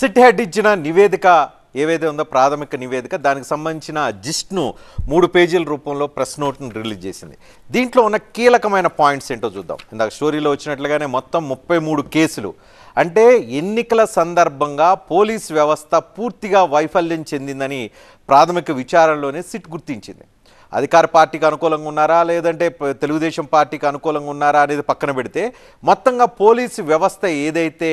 SIT head ఇచ్చిన నివేదిక ఏవైతే ఉందో ప్రాథమిక నివేదిక దానికి సంబంధించిన జిస్ట్ను మూడు పేజీల రూపంలో ప్రెస్ నోట్ను రిలీజ్ చేసింది దీంట్లో ఉన్న కీలకమైన పాయింట్స్ ఏంటో చూద్దాం ఇందాక స్టోరీలో వచ్చినట్లుగానే మొత్తం ముప్పై మూడు కేసులు అంటే ఎన్నికల సందర్భంగా పోలీస్ వ్యవస్థ పూర్తిగా వైఫల్యం చెందిందని ప్రాథమిక విచారణలోనే సిట్ గుర్తించింది అధికార పార్టీకి అనుకూలంగా ఉన్నారా లేదంటే తెలుగుదేశం పార్టీకి అనుకూలంగా ఉన్నారా అనేది పక్కన పెడితే మొత్తంగా పోలీసు వ్యవస్థ ఏదైతే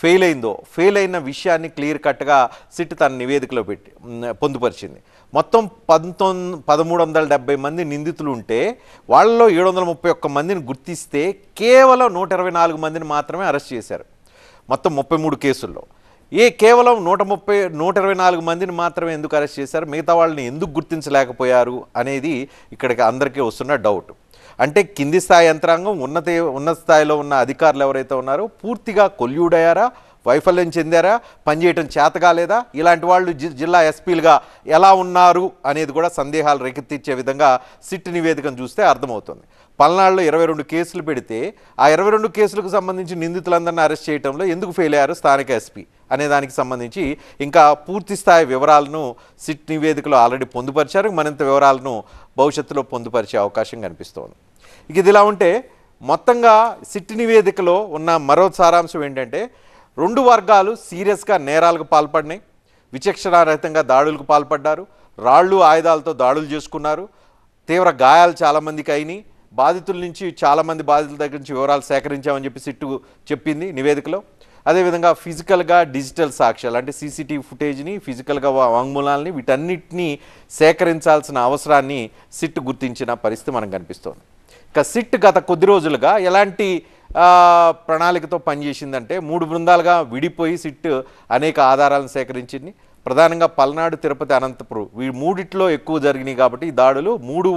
ఫెయిల్ అయిందో ఫెయిల్ అయిన విషయాన్ని క్లియర్ కట్గా సిట్ తన నివేదికలో పెట్టి పొందుపరిచింది మొత్తం పంతొమ్మిది పదమూడు వందల డెబ్బై మంది నిందితులు ఉంటే వాళ్ళలో ఏడు వందల ముప్పై ఒక్క మందిని గుర్తిస్తే కేవలం నూట ఇరవై నాలుగు మందిని మాత్రమే అరెస్ట్ చేశారు మొత్తం ముప్పై మూడు కేసుల్లో ఏ కేవలం నూట ముప్పై నూట ఇరవై నాలుగు మందిని మాత్రమే ఎందుకు అరెస్ట్ చేశారు మిగతా వాళ్ళని ఎందుకు గుర్తించలేకపోయారు అనేది ఇక్కడికి అందరికీ వస్తున్న డౌట్ అంటే కింది స్థాయి యంత్రాంగం ఉన్నత ఉన్నత స్థాయిలో ఉన్న అధికారులు ఎవరైతే ఉన్నారో పూర్తిగా కొల్యూడయ్యారా వైఫల్యం చెందారా పనిచేయటం చేతగా లేదా ఇలాంటి వాళ్ళు జిల్లా ఎస్పీలుగా ఎలా ఉన్నారు అనేది కూడా సందేహాలు రేకెత్తించే విధంగా సిట్ నివేదికను చూస్తే అర్థమవుతుంది పల్నాడులో ఇరవై రెండు కేసులు పెడితే ఆ ఇరవై రెండు కేసులకు సంబంధించి నిందితులందరినీ అరెస్ట్ చేయడంలో ఎందుకు ఫెయిల్ అయ్యారు స్థానిక ఎస్పీ అనే దానికి సంబంధించి ఇంకా పూర్తి స్థాయి వివరాలను సిట్ నివేదికలో ఆల్రెడీ పొందుపరిచారు మరింత వివరాలను భవిష్యత్తులో పొందుపరిచే అవకాశం కనిపిస్తోంది ఇక ఇది ఇలా ఉంటే మొత్తంగా సిట్ నివేదికలో ఉన్న మరో సారాంశం ఏంటంటే రెండు వర్గాలు సీరియస్గా నేరాలకు పాల్పడినాయి విచక్షణారహితంగా దాడులకు పాల్పడ్డారు రాళ్ళు ఆయుధాలతో దాడులు చేసుకున్నారు తీవ్ర గాయాలు చాలామందికి అయినాయి బాధితుల నుంచి చాలామంది బాధితుల దగ్గర నుంచి వివరాలు సేకరించామని చెప్పి సిట్టు చెప్పింది నివేదికలో అదేవిధంగా ఫిజికల్గా డిజిటల్ సాక్ష్యాలు అంటే సీసీటీవీ ఫుటేజ్ని ఫిజికల్గా వాంగ్మూలాలని వీటన్నిటినీ సేకరించాల్సిన అవసరాన్ని సిట్టు గుర్తించిన పరిస్థితి మనకు కనిపిస్తోంది ఇక సిట్ గత కొద్ది రోజులుగా ఎలాంటి ప్రణాళికతో పనిచేసిందంటే మూడు బృందాలుగా విడిపోయి సిట్ అనేక ఆధారాలను సేకరించింది ప్రధానంగా పల్నాడు తిరుపతి అనంతపురం ఈ మూడిట్లో ఎక్కువ జరిగినాయి కాబట్టి ఈ దాడులు మూడు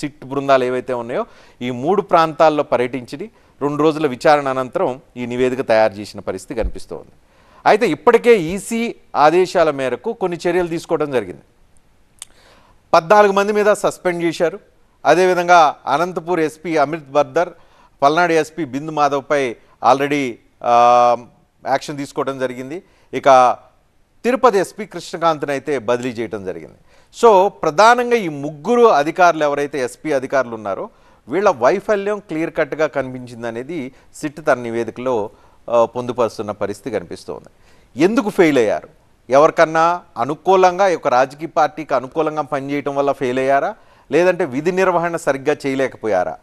సిట్ బృందాలు ఏవైతే ఉన్నాయో ఈ మూడు ప్రాంతాల్లో పర్యటించి రెండు రోజుల విచారణ అనంతరం ఈ నివేదిక తయారు చేసిన పరిస్థితి కనిపిస్తోంది అయితే ఇప్పటికే ఈసీ ఆదేశాల మేరకు కొన్ని చర్యలు తీసుకోవడం జరిగింది పద్నాలుగు మంది మీద సస్పెండ్ చేశారు అదేవిధంగా అనంతపూర్ ఎస్పీ అమిత్ బర్దర్ పల్నాడు ఎస్పీ బిందు మాధవ్పై ఆల్రెడీ యాక్షన్ తీసుకోవడం జరిగింది ఇక తిరుపతి ఎస్పీ కృష్ణకాంత్ని అయితే బదిలీ చేయడం జరిగింది సో ప్రధానంగా ఈ ముగ్గురు అధికారులు ఎవరైతే ఎస్పీ అధికారులు ఉన్నారో వీళ్ళ వైఫల్యం క్లియర్ కట్గా కనిపించింది అనేది సిట్ తన నివేదికలో పొందుపరుస్తున్న పరిస్థితి కనిపిస్తోంది ఎందుకు ఫెయిల్ అయ్యారు ఎవరికన్నా అనుకూలంగా ఒక రాజకీయ పార్టీకి అనుకూలంగా పనిచేయటం వల్ల ఫెయిల్ అయ్యారా లేదంటే విధి నిర్వహణ సరిగ్గా చేయలేకపోయారా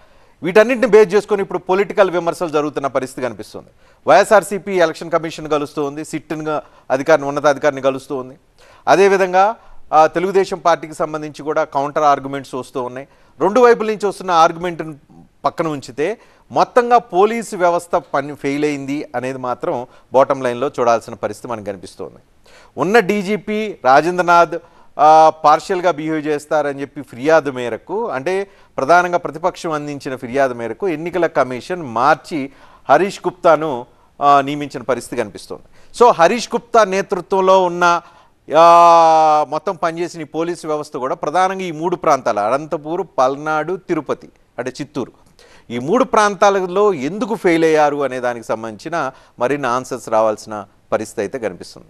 వీటన్నింటిని బేస్ చేసుకొని ఇప్పుడు పొలిటికల్ విమర్శలు జరుగుతున్న పరిస్థితి కనిపిస్తుంది వైఎస్ఆర్సీపీ ఎలక్షన్ కమిషన్ కలుస్తూ ఉంది సిట్టిన్ అధికారిని ఉన్నతాధికారిని కలుస్తూ ఉంది అదేవిధంగా తెలుగుదేశం పార్టీకి సంబంధించి కూడా కౌంటర్ ఆర్గ్యుమెంట్స్ వస్తూ ఉన్నాయి రెండు వైపుల నుంచి వస్తున్న ఆర్గ్యుమెంట్ని పక్కన ఉంచితే మొత్తంగా పోలీసు వ్యవస్థ పని ఫెయిల్ అయింది అనేది మాత్రం బాటం లైన్లో చూడాల్సిన పరిస్థితి మనకు కనిపిస్తోంది ఉన్న డీజీపీ రాజేంద్రనాథ్ పార్షియల్గా బిహేవ్ చేస్తారని చెప్పి ఫిర్యాదు మేరకు అంటే ప్రధానంగా ప్రతిపక్షం అందించిన ఫిర్యాదు మేరకు ఎన్నికల కమిషన్ మార్చి హరీష్ గుప్తాను నియమించిన పరిస్థితి కనిపిస్తుంది సో హరీష్ గుప్తా నేతృత్వంలో ఉన్న మొత్తం పనిచేసిన ఈ పోలీసు వ్యవస్థ కూడా ప్రధానంగా ఈ మూడు ప్రాంతాలు అనంతపూర్ పల్నాడు తిరుపతి అంటే చిత్తూరు ఈ మూడు ప్రాంతాలలో ఎందుకు ఫెయిల్ అయ్యారు అనే దానికి సంబంధించిన మరిన్ని ఆన్సర్స్ రావాల్సిన పరిస్థితి అయితే కనిపిస్తుంది